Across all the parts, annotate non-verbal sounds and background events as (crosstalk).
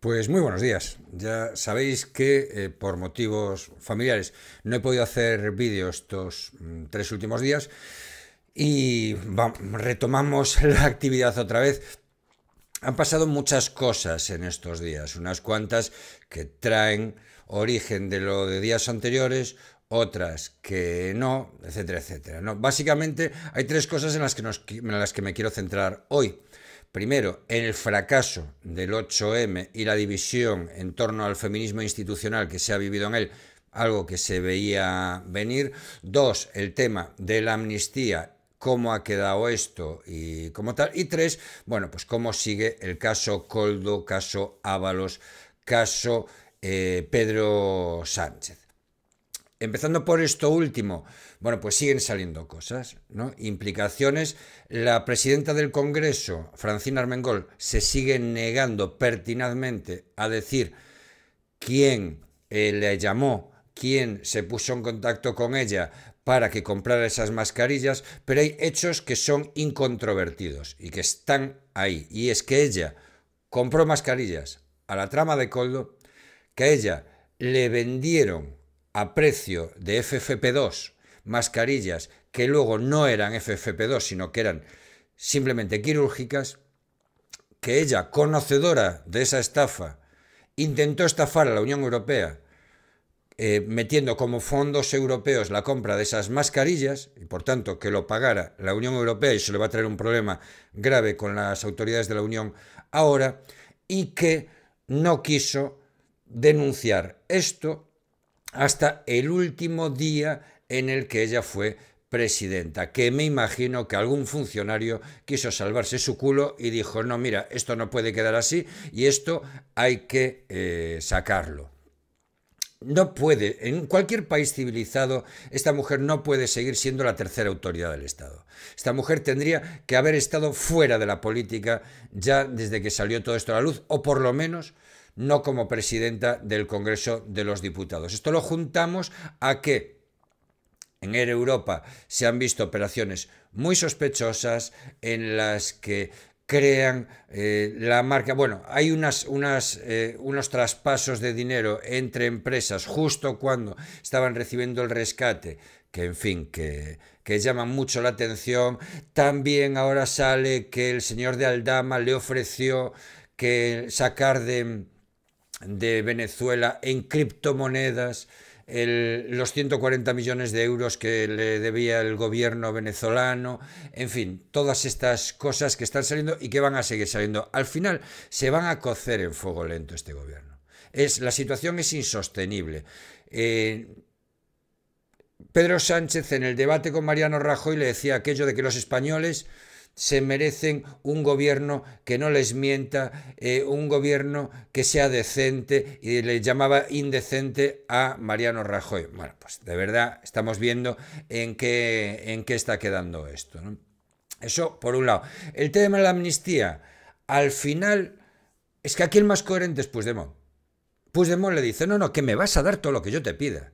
Pues muy buenos días. Ya sabéis que eh, por motivos familiares no he podido hacer vídeo estos mm, tres últimos días y retomamos (laughs) la actividad otra vez. Han pasado muchas cosas en estos días, unas cuantas que traen origen de lo de días anteriores, otras que no, etcétera, etcétera. No, básicamente hay tres cosas en las que, en las que me quiero centrar hoy. Primero, el fracaso del 8M y la división en torno al feminismo institucional que se ha vivido en él, algo que se veía venir. Dos, el tema de la amnistía cómo ha quedado esto y cómo tal. Y tres, bueno, pues cómo sigue el caso Coldo, caso Ábalos, caso eh, Pedro Sánchez. Empezando por esto último, bueno, pues siguen saliendo cosas, ¿no? Implicaciones. La presidenta del Congreso, Francina Armengol, se sigue negando pertinazmente a decir quién eh, le llamó, quién se puso en contacto con ella para que comprara esas mascarillas, pero hay hechos que son incontrovertidos y que están ahí. Y es que ella compró mascarillas a la trama de Coldo, que a ella le vendieron a precio de FFP2 mascarillas que luego no eran FFP2, sino que eran simplemente quirúrgicas, que ella, conocedora de esa estafa, intentó estafar a la Unión Europea eh, metiendo como fondos europeos la compra de esas mascarillas, y por tanto que lo pagara la Unión Europea, y se le va a traer un problema grave con las autoridades de la Unión ahora, y que no quiso denunciar esto hasta el último día en el que ella fue presidenta, que me imagino que algún funcionario quiso salvarse su culo y dijo, no, mira, esto no puede quedar así y esto hay que eh, sacarlo. No puede, en cualquier país civilizado, esta mujer no puede seguir siendo la tercera autoridad del Estado. Esta mujer tendría que haber estado fuera de la política ya desde que salió todo esto a la luz, o por lo menos no como presidenta del Congreso de los Diputados. Esto lo juntamos a que en Europa se han visto operaciones muy sospechosas en las que crean eh, la marca. Bueno, hay unas, unas, eh, unos traspasos de dinero entre empresas justo cuando estaban recibiendo el rescate, que en fin, que, que llaman mucho la atención. También ahora sale que el señor de Aldama le ofreció que sacar de, de Venezuela en criptomonedas los 140 millones de euros que le debía el gobierno venezolano, en fin, todas estas cosas que están saliendo y que van a seguir saliendo. Al final se van a cocer en fuego lento este gobierno. Es, la situación es insostenible. Eh, Pedro Sánchez en el debate con Mariano Rajoy le decía aquello de que los españoles se merecen un gobierno que no les mienta, eh, un gobierno que sea decente y le llamaba indecente a Mariano Rajoy. Bueno, pues de verdad estamos viendo en qué, en qué está quedando esto. Eso por un lado. El tema de la amnistía, al final, es que aquí el más coherente es Puigdemont. Puigdemont le dice, no, no, que me vas a dar todo lo que yo te pida.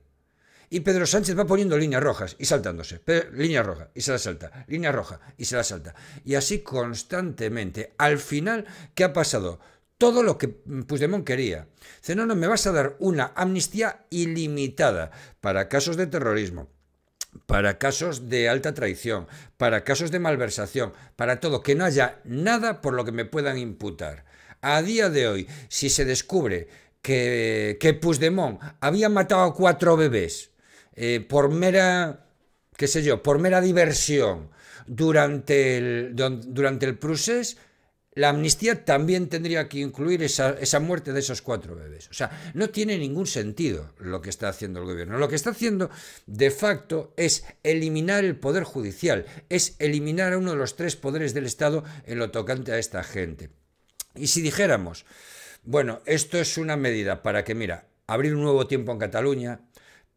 Y Pedro Sánchez va poniendo líneas rojas y saltándose. Línea roja y se la salta. Línea roja y se la salta. Y así constantemente. Al final, ¿qué ha pasado? Todo lo que Puigdemont quería. Dice, no, no, me vas a dar una amnistía ilimitada para casos de terrorismo, para casos de alta traición, para casos de malversación, para todo, que no haya nada por lo que me puedan imputar. A día de hoy, si se descubre que, que Puigdemont había matado a cuatro bebés, eh, por mera, qué sé yo, por mera diversión durante el, durante el la amnistía también tendría que incluir esa, esa, muerte de esos cuatro bebés. O sea, no tiene ningún sentido lo que está haciendo el gobierno. Lo que está haciendo de facto es eliminar el poder judicial, es eliminar a uno de los tres poderes del Estado en lo tocante a esta gente. Y si dijéramos, bueno, esto es una medida para que, mira, abrir un nuevo tiempo en Cataluña,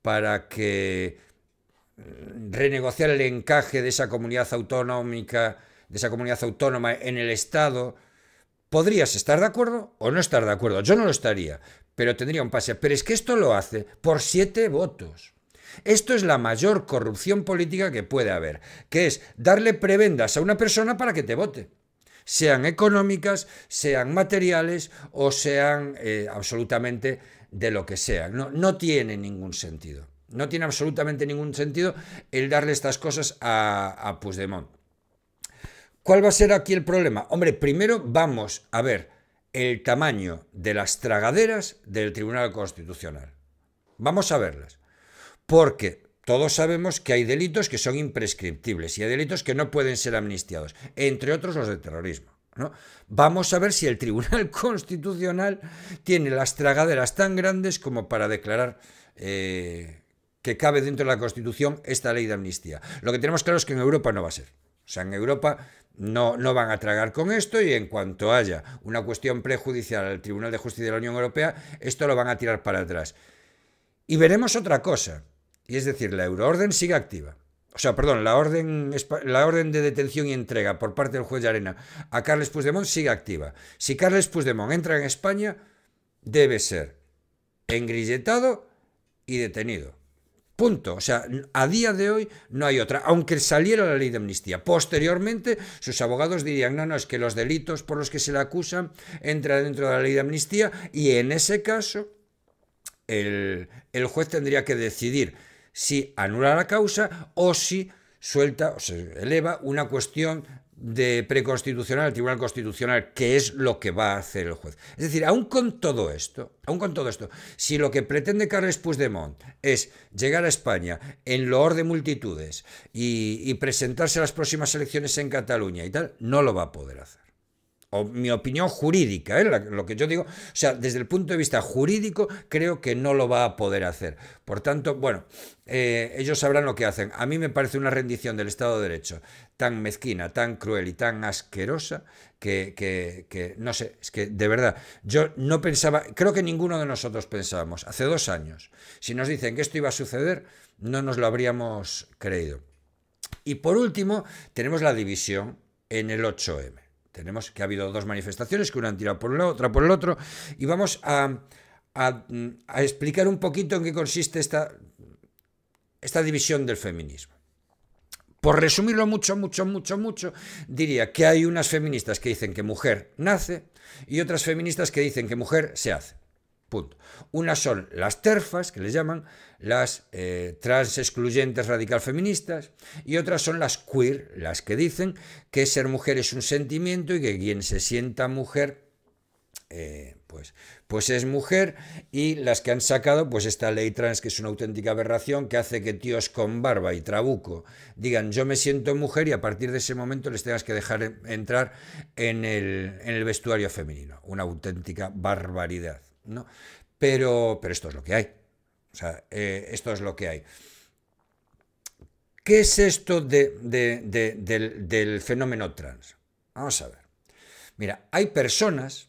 para que mm, renegociar el encaje de esa comunidad autonómica, de esa comunidad autónoma en el Estado, podrías estar de acuerdo o no estar de acuerdo. Yo no lo estaría, pero tendría un pase. Pero es que esto lo hace por siete votos. Esto es la mayor corrupción política que puede haber, que es darle prebendas a una persona para que te vote, sean económicas, sean materiales o sean eh, absolutamente de lo que sea. No, no tiene ningún sentido. No tiene absolutamente ningún sentido el darle estas cosas a, a Puigdemont. ¿Cuál va a ser aquí el problema? Hombre, primero vamos a ver el tamaño de las tragaderas del Tribunal Constitucional. Vamos a verlas. Porque todos sabemos que hay delitos que son imprescriptibles y hay delitos que no pueden ser amnistiados, entre otros los de terrorismo. Vamos a ver si el Tribunal (laughs) Constitucional tiene las tragaderas tan grandes como para declarar eh, que cabe dentro de la Constitución esta ley de amnistía. Lo que tenemos claro es que en Europa no va a ser. O sea, en Europa no, no, van a tragar con esto y en cuanto haya una cuestión prejudicial al Tribunal de Justicia de la Unión Europea, esto lo van a tirar para atrás. Y veremos otra cosa, y es decir, la euroorden sigue activa o sea, perdón, la orden, la orden de detención y entrega por parte del juez de arena a Carles Puigdemont sigue activa. Si Carles Puigdemont entra en España, debe ser engrilletado y detenido. Punto. O sea, a día de hoy no hay otra, aunque saliera la ley de amnistía. Posteriormente, sus abogados dirían, no, no, es que los delitos por los que se le acusan entran dentro de la ley de amnistía y en ese caso el, el juez tendría que decidir si anula la causa o si suelta o se eleva una cuestión de preconstitucional al Tribunal Constitucional, que es lo que va a hacer el juez. Es decir, aún con todo esto, aún con todo esto, si lo que pretende Carles Puigdemont es llegar a España en loor de multitudes y, y presentarse a las próximas elecciones en Cataluña y tal, no lo va a poder hacer o mi opinión jurídica, ¿eh? lo que yo digo, o sea, desde el punto de vista jurídico creo que no lo va a poder hacer. Por tanto, bueno, eh, ellos sabrán lo que hacen. A mí me parece una rendición del Estado de Derecho tan mezquina, tan cruel y tan asquerosa que, que no sé, es que de verdad, yo no pensaba, creo que ninguno de nosotros pensábamos, hace dos años, si nos dicen que esto iba a suceder, no nos lo habríamos creído. Y por último, tenemos la división en el 8M. Tenemos que ha habido dos manifestaciones que una han tirado por la otra por el otro, y vamos a, a explicar un poquito en qué consiste esta, esta división del feminismo. Por resumirlo mucho, mucho, mucho, mucho, diría que hay unas feministas que dicen que mujer nace y otras feministas que dicen que mujer se hace. Punto. Unas son las terfas, que les llaman, las eh, trans excluyentes radical feministas, y otras son las queer, las que dicen que ser mujer es un sentimiento y que quien se sienta mujer, eh, pues, pues es mujer, y las que han sacado pues esta ley trans, que es una auténtica aberración, que hace que tíos con barba y trabuco digan yo me siento mujer y a partir de ese momento les tengas que dejar entrar en el vestuario femenino. Una auténtica barbaridad. ¿no? Pero, pero esto es lo que hay. O sea, eh, esto es lo que hay. ¿Qué es esto del, fenómeno trans? Vamos a ver. Mira, hay personas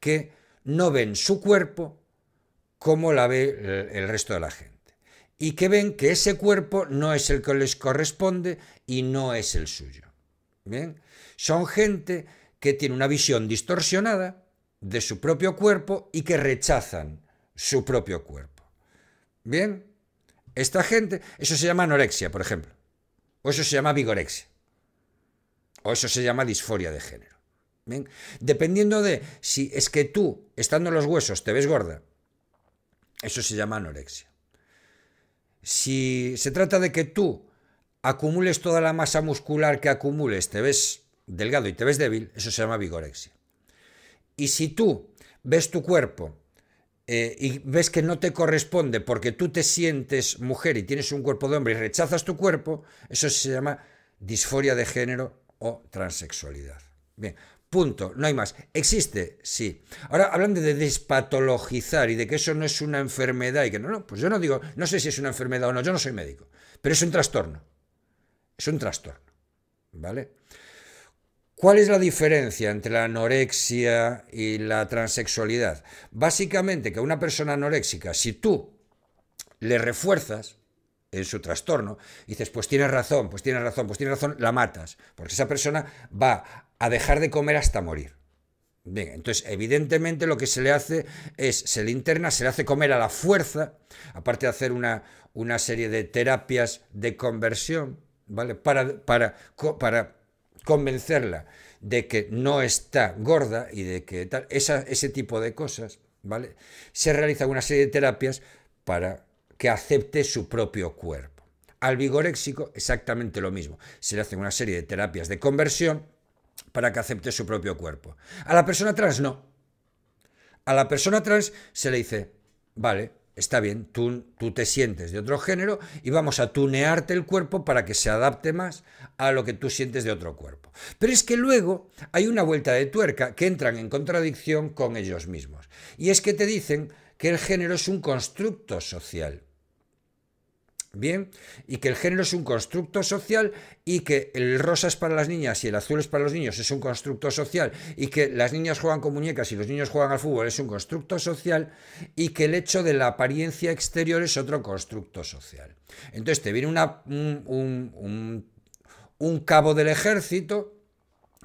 que no ven su cuerpo como la ve el, el resto de la gente y que ven que ese cuerpo no es el que les corresponde y no es el suyo. ¿Bien? Son gente que tiene una visión distorsionada de su propio cuerpo y que rechazan su propio cuerpo. ¿Bien? Esta gente, eso se llama anorexia, por ejemplo. O eso se llama vigorexia. O eso se llama disforia de género. ¿Bien? Dependiendo de si es que tú, estando en los huesos, te ves gorda, eso se llama anorexia. Si se trata de que tú acumules toda la masa muscular que acumules, te ves delgado y te ves débil, eso se llama vigorexia. Y si tú ves tu cuerpo eh, y ves que no te corresponde porque tú te sientes mujer y tienes un cuerpo de hombre y rechazas tu cuerpo, eso se llama disforia de género o transexualidad. Bien, punto, no hay más. ¿Existe? Sí. Ahora hablan de despatologizar y de que eso no es una enfermedad y que no, no, pues yo no digo, no sé si es una enfermedad o no, yo no soy médico, pero es un trastorno. Es un trastorno, ¿vale? ¿Cuál es la diferencia entre la anorexia y la transexualidad? Básicamente que a una persona anoréxica, si tú le refuerzas en su trastorno, dices, pues tienes razón, pues tienes razón, pues tienes razón, la matas, porque esa persona va a dejar de comer hasta morir. Bien, entonces evidentemente lo que se le hace es, se le interna, se le hace comer a la fuerza, aparte de hacer una, una serie de terapias de conversión, ¿vale? Para, para, para convencerla de que no está gorda y de que tal, ese tipo de cosas, ¿vale? Se realiza una serie de terapias para que acepte su propio cuerpo. Al vigoréxico exactamente lo mismo. Se le hace una serie de terapias de conversión para que acepte su propio cuerpo. A la persona trans no. A la persona trans se le dice, vale, Está bien, tú, te sientes de otro género y vamos a tunearte el cuerpo para que se adapte más a lo que tú sientes de otro cuerpo. Pero es que luego hay una vuelta de tuerca que entran en contradicción con ellos mismos. Y es que te dicen que el género es un constructo social. Bien, y que el género es un constructo social y que el rosa es para las niñas y el azul es para los niños es un constructo social y que las niñas juegan con muñecas y los niños juegan al fútbol es un constructo social y que el hecho de la apariencia exterior es otro constructo social. Entonces te viene un, un cabo del ejército,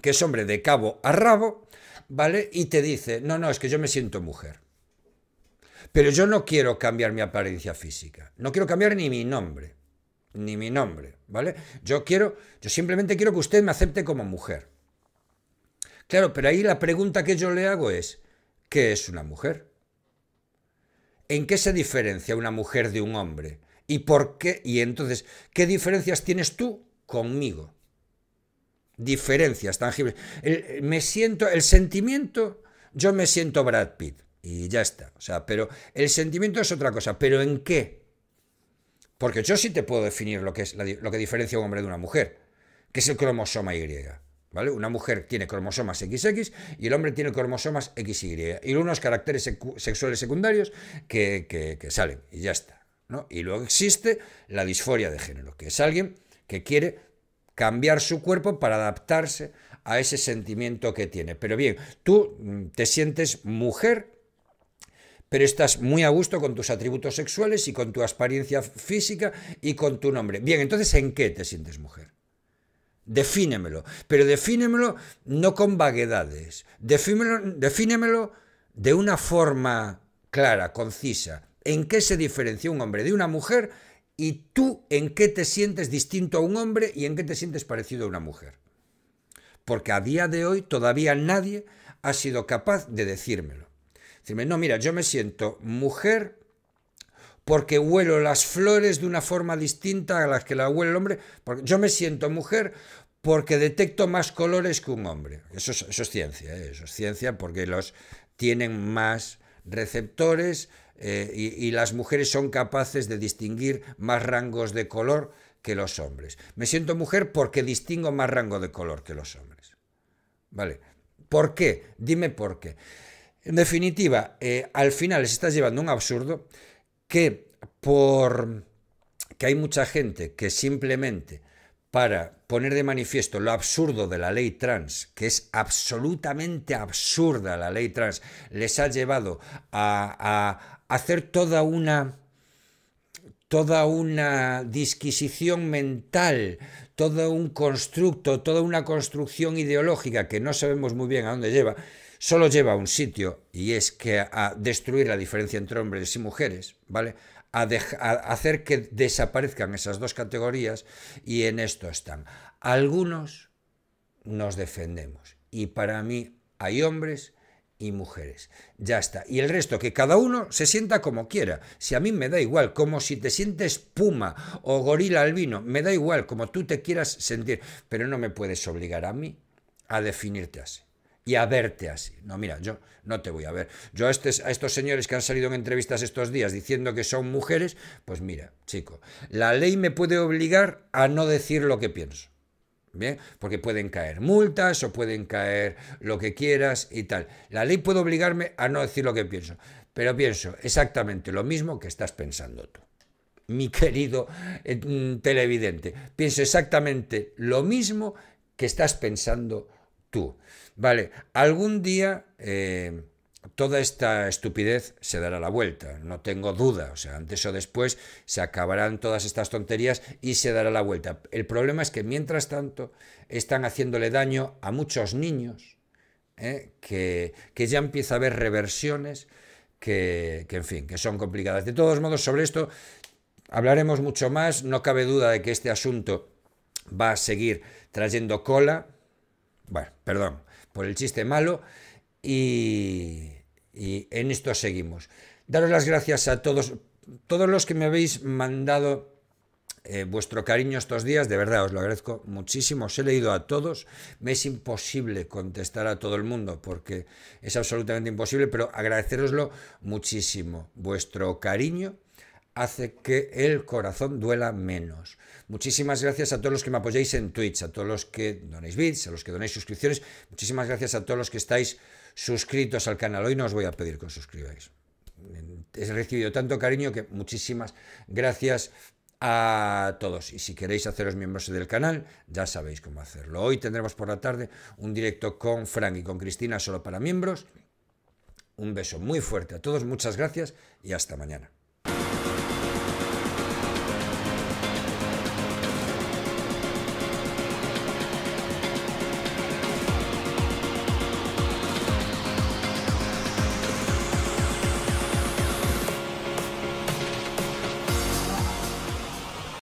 que es hombre de cabo a rabo, ¿vale? Y te dice, no, no, es que yo me siento mujer. Pero yo no quiero cambiar mi apariencia física, no quiero cambiar ni mi nombre, ni mi nombre, ¿vale? Yo quiero, yo simplemente quiero que usted me acepte como mujer. Claro, pero ahí la pregunta que yo le hago es, ¿qué es una mujer? ¿En qué se diferencia una mujer de un hombre? ¿Y por qué? Y entonces, ¿qué diferencias tienes tú conmigo? Diferencias tangibles. me siento, el sentimiento, yo me siento Brad Pitt. Y ya está. O sea, pero el sentimiento es otra cosa. ¿Pero en qué? Porque yo sí te puedo definir lo que, es lo que diferencia un hombre de una mujer, que es el cromosoma Y. ¿Vale? Una mujer tiene cromosomas XX y el hombre tiene cromosomas XY. Y unos caracteres sexuales secundarios que, salen y ya está. ¿no? Y luego existe la disforia de género, que es alguien que quiere cambiar su cuerpo para adaptarse a ese sentimiento que tiene. Pero bien, tú mm, te sientes mujer pero estás muy a gusto con tus atributos sexuales y con tu apariencia física y con tu nombre. Bien, entonces, ¿en qué te sientes mujer? Defínemelo, pero defínemelo no con vaguedades, defínemelo, defínemelo de una forma clara, concisa. ¿En qué se diferencia un hombre de una mujer? ¿Y tú en qué te sientes distinto a un hombre y en qué te sientes parecido a una mujer? Porque a día de hoy todavía nadie ha sido capaz de decírmelo. Dime no, mira, yo me siento mujer porque huelo las flores de una forma distinta a las que la huele el hombre. Porque yo me siento mujer porque detecto más colores que un hombre. Eso es, ciencia, ¿eh? eso es ciencia porque los tienen más receptores eh, y, y las mujeres son capaces de distinguir más rangos de color que los hombres. Me siento mujer porque distingo más rango de color que los hombres. ¿Vale? ¿Por qué? Dime por qué. En definitiva, eh, al final les estás llevando un absurdo que por que hay mucha gente que simplemente para poner de manifiesto lo absurdo de la ley trans, que es absolutamente absurda la ley trans, les ha llevado a, hacer toda una toda una disquisición mental, todo un constructo, toda una construcción ideológica que no sabemos muy bien a dónde lleva, solo lleva a un sitio, y es que a destruir la diferencia entre hombres y mujeres, ¿vale? A, hacer que desaparezcan esas dos categorías, y en esto están. Algunos nos defendemos, y para mí hay hombres y mujeres. Ya está. Y el resto, que cada uno se sienta como quiera. Si a mí me da igual, como si te sientes puma o gorila albino, me da igual, como tú te quieras sentir, pero no me puedes obligar a mí a definirte así y a verte así. No, mira, yo no te voy a ver. Yo a, a, estos señores que han salido en entrevistas estos días diciendo que son mujeres, pues mira, chico, la ley me puede obligar a no decir lo que pienso. Bien, porque pueden caer multas o pueden caer lo que quieras y tal. La ley puede obligarme a no decir lo que pienso, pero pienso exactamente lo mismo que estás pensando tú mi querido eh, mm, televidente. Pienso exactamente lo mismo que estás pensando tú. Vale, algún día eh, toda esta estupidez se dará la vuelta, no tengo duda. O sea, antes o después se acabarán todas estas tonterías y se dará la vuelta. El problema es que mientras tanto están haciéndole daño a muchos niños, eh, que, ya empieza a haber reversiones. Que, que, en fin, que son complicadas. De todos modos, sobre esto hablaremos mucho más. No cabe duda de que este asunto va a seguir trayendo cola. Bueno, perdón, por el chiste malo y, en esto seguimos. Daros las gracias a todos, todos los que me habéis mandado eh, vuestro cariño estos días, de verdad os lo agradezco muchísimo, os he leído a todos, me es imposible contestar a todo el mundo porque es absolutamente imposible, pero agradeceroslo muchísimo, vuestro cariño hace que el corazón duela menos. Muchísimas gracias a todos los que me apoyáis en Twitch, a todos los que donéis bits, a los que donéis suscripciones. Muchísimas gracias a todos los que estáis suscritos al canal. Hoy no os voy a pedir que os suscribáis. He recibido tanto cariño que muchísimas gracias a todos. Y si queréis haceros miembros del canal, ya sabéis cómo hacerlo. Hoy tendremos por la tarde un directo con Frank y con Cristina solo para miembros. Un beso muy fuerte a todos, muchas gracias y hasta mañana.